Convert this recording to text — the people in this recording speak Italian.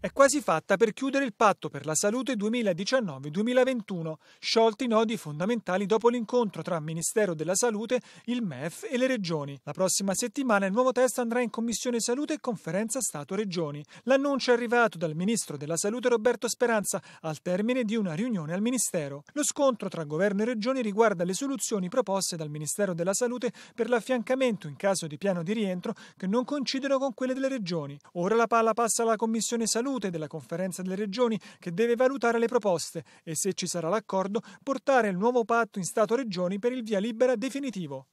È quasi fatta per chiudere il patto per la salute 2019-2021, sciolti i nodi fondamentali dopo l'incontro tra il Ministero della Salute, il MEF e le regioni. La prossima settimana il nuovo testo andrà in Commissione Salute e Conferenza Stato-Regioni. L'annuncio è arrivato dal Ministro della Salute Roberto Speranza al termine di una riunione al Ministero. Lo scontro tra governo e regioni riguarda le soluzioni proposte dal Ministero della Salute per l'affiancamento in caso di piano di rientro che non coincidono con quelle delle regioni. Ora la palla passa alla Commissione Salute Salute della Conferenza delle Regioni che deve valutare le proposte e, se ci sarà l'accordo, portare il nuovo patto in Stato-Regioni per il via libera definitivo.